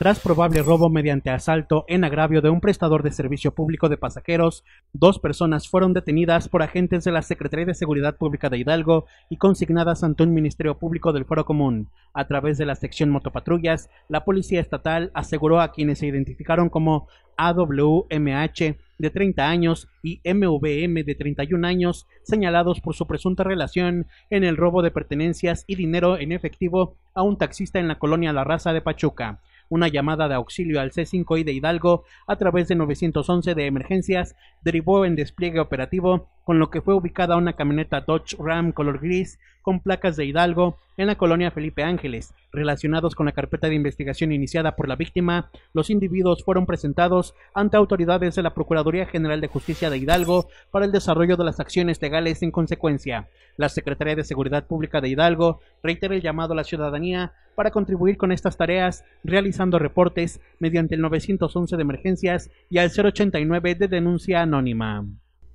tras probable robo mediante asalto en agravio de un prestador de servicio público de pasajeros, dos personas fueron detenidas por agentes de la Secretaría de Seguridad Pública de Hidalgo y consignadas ante un Ministerio Público del Foro Común. A través de la sección Motopatrullas, la Policía Estatal aseguró a quienes se identificaron como AWMH de 30 años y MVM de 31 años, señalados por su presunta relación en el robo de pertenencias y dinero en efectivo a un taxista en la colonia La Raza de Pachuca. Una llamada de auxilio al C5I de Hidalgo a través de 911 de emergencias derivó en despliegue operativo con lo que fue ubicada una camioneta Dodge Ram color gris con placas de Hidalgo en la colonia Felipe Ángeles. Relacionados con la carpeta de investigación iniciada por la víctima, los individuos fueron presentados ante autoridades de la Procuraduría General de Justicia de Hidalgo para el desarrollo de las acciones legales en consecuencia. La Secretaría de Seguridad Pública de Hidalgo reitera el llamado a la ciudadanía para contribuir con estas tareas realizando reportes mediante el 911 de emergencias y al 089 de denuncia anónima.